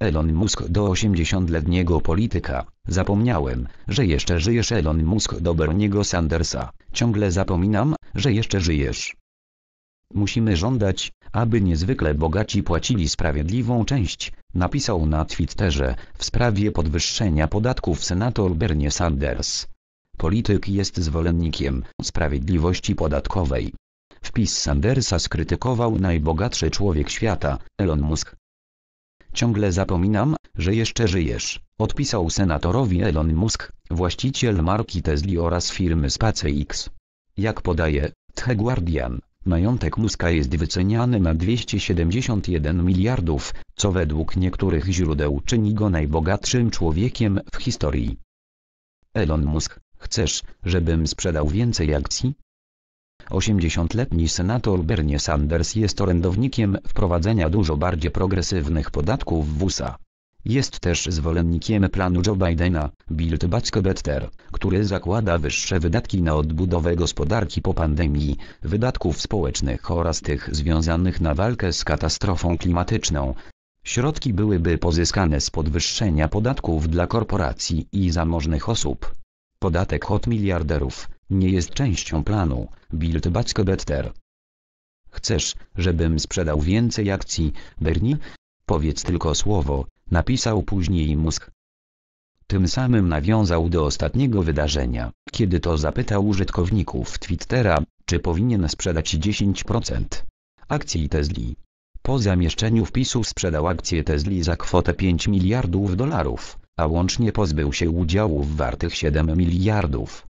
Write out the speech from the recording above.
Elon Musk do 80-letniego polityka. Zapomniałem, że jeszcze żyjesz Elon Musk do Berniego Sandersa. Ciągle zapominam, że jeszcze żyjesz. Musimy żądać, aby niezwykle bogaci płacili sprawiedliwą część, napisał na Twitterze w sprawie podwyższenia podatków senator Bernie Sanders. Polityk jest zwolennikiem sprawiedliwości podatkowej. Wpis Sandersa skrytykował najbogatszy człowiek świata, Elon Musk, Ciągle zapominam, że jeszcze żyjesz, odpisał senatorowi Elon Musk, właściciel marki Tesla oraz firmy SpaceX. Jak podaje The Guardian, majątek Muska jest wyceniany na 271 miliardów, co według niektórych źródeł czyni go najbogatszym człowiekiem w historii. Elon Musk, chcesz, żebym sprzedał więcej akcji? 80-letni senator Bernie Sanders jest orędownikiem wprowadzenia dużo bardziej progresywnych podatków w USA. Jest też zwolennikiem planu Joe Bidena, Build Back Better, który zakłada wyższe wydatki na odbudowę gospodarki po pandemii, wydatków społecznych oraz tych związanych na walkę z katastrofą klimatyczną. Środki byłyby pozyskane z podwyższenia podatków dla korporacji i zamożnych osób. Podatek od miliarderów, nie jest częścią planu, Bild Back Better. Chcesz, żebym sprzedał więcej akcji, Bernie? Powiedz tylko słowo, napisał później mózg. Tym samym nawiązał do ostatniego wydarzenia, kiedy to zapytał użytkowników Twittera, czy powinien sprzedać 10% akcji Tesli. Po zamieszczeniu wpisu sprzedał akcję Tesli za kwotę 5 miliardów dolarów, a łącznie pozbył się udziałów wartych 7 miliardów.